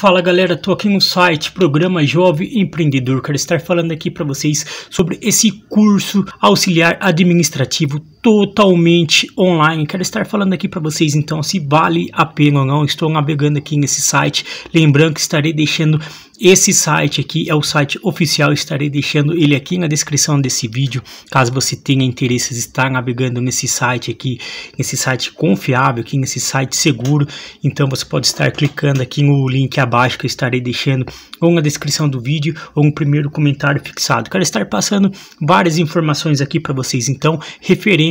Fala galera, tô aqui no site Programa Jovem Empreendedor. Quero estar falando aqui para vocês sobre esse curso auxiliar administrativo totalmente online. Quero estar falando aqui para vocês então se vale a pena ou não. Estou navegando aqui nesse site, lembrando que estarei deixando esse site aqui é o site oficial, estarei deixando ele aqui na descrição desse vídeo, caso você tenha interesse em estar navegando nesse site aqui, nesse site confiável, aqui nesse site seguro, então você pode estar clicando aqui no link abaixo que eu estarei deixando ou na descrição do vídeo ou no primeiro comentário fixado. Quero estar passando várias informações aqui para vocês, então, referente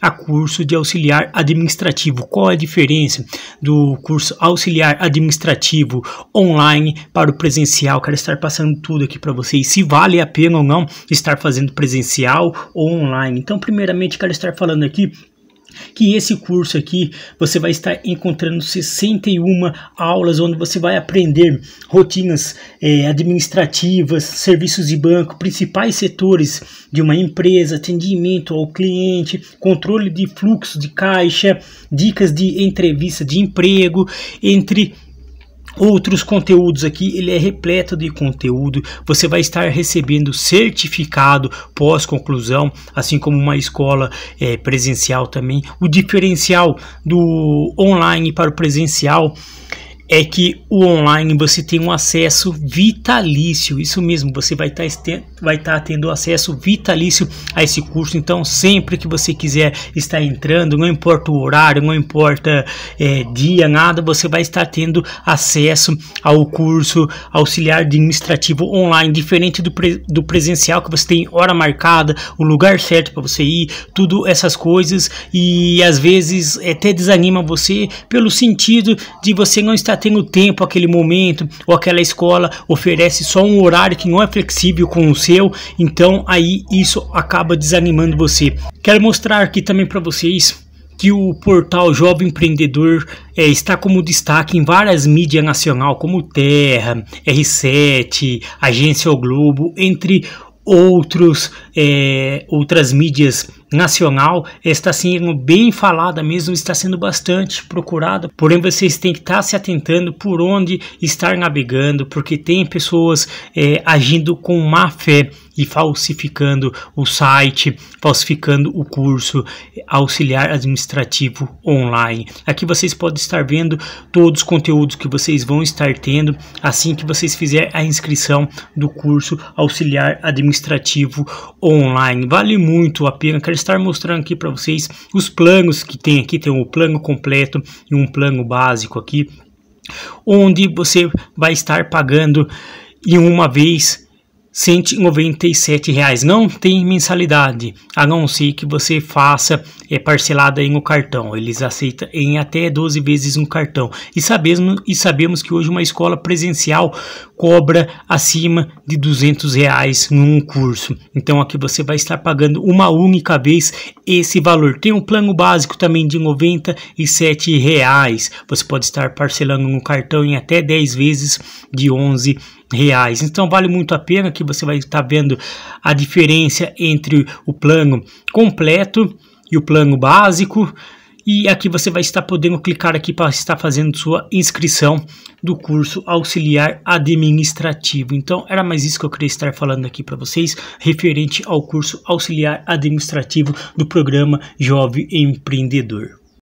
a curso de auxiliar administrativo. Qual a diferença do curso auxiliar administrativo online para o presencial? Quero estar passando tudo aqui para vocês, se vale a pena ou não estar fazendo presencial ou online. Então, primeiramente, quero estar falando aqui que esse curso aqui você vai estar encontrando 61 aulas onde você vai aprender rotinas eh, administrativas, serviços de banco, principais setores de uma empresa, atendimento ao cliente, controle de fluxo de caixa, dicas de entrevista de emprego, entre outros conteúdos aqui, ele é repleto de conteúdo. Você vai estar recebendo certificado pós-conclusão, assim como uma escola é, presencial também. O diferencial do online para o presencial é que o online você tem um acesso vitalício. Isso mesmo, você vai estar tá, vai tá tendo acesso vitalício a esse curso. Então, sempre que você quiser estar entrando, não importa o horário, não importa é, dia, nada, você vai estar tendo acesso ao curso auxiliar administrativo online, diferente do, pre do presencial, que você tem hora marcada, o lugar certo para você ir, tudo essas coisas. E às vezes até desanima você pelo sentido de você não estar tenho tempo aquele momento, ou aquela escola oferece só um horário que não é flexível com o seu, então aí isso acaba desanimando você. Quero mostrar aqui também para vocês que o portal Jovem Empreendedor é, está como destaque em várias mídias nacional, como Terra, R7, Agência O Globo, entre outros, é, outras mídias nacional está sendo bem falada mesmo, está sendo bastante procurada. Porém, vocês têm que estar se atentando por onde estar navegando, porque tem pessoas é, agindo com má fé e falsificando o site, falsificando o curso auxiliar administrativo online. Aqui vocês podem estar vendo todos os conteúdos que vocês vão estar tendo assim que vocês fizerem a inscrição do curso auxiliar administrativo online. Vale muito a pena, quero estar mostrando aqui para vocês os planos que tem aqui. Tem um plano completo e um plano básico aqui, onde você vai estar pagando em uma vez R$ Não tem mensalidade, a não ser que você faça é, parcelada em um cartão. Eles aceitam em até 12 vezes um cartão. E sabemos, e sabemos que hoje uma escola presencial cobra acima de 200 reais num curso. Então aqui você vai estar pagando uma única vez esse valor. Tem um plano básico também de 97 reais. Você pode estar parcelando no cartão em até 10 vezes de 11 reais. Então vale muito a pena que você vai estar vendo a diferença entre o plano completo e o plano básico e aqui você vai estar podendo clicar aqui para estar fazendo sua inscrição do curso auxiliar administrativo. Então era mais isso que eu queria estar falando aqui para vocês referente ao curso auxiliar administrativo do programa Jovem Empreendedor.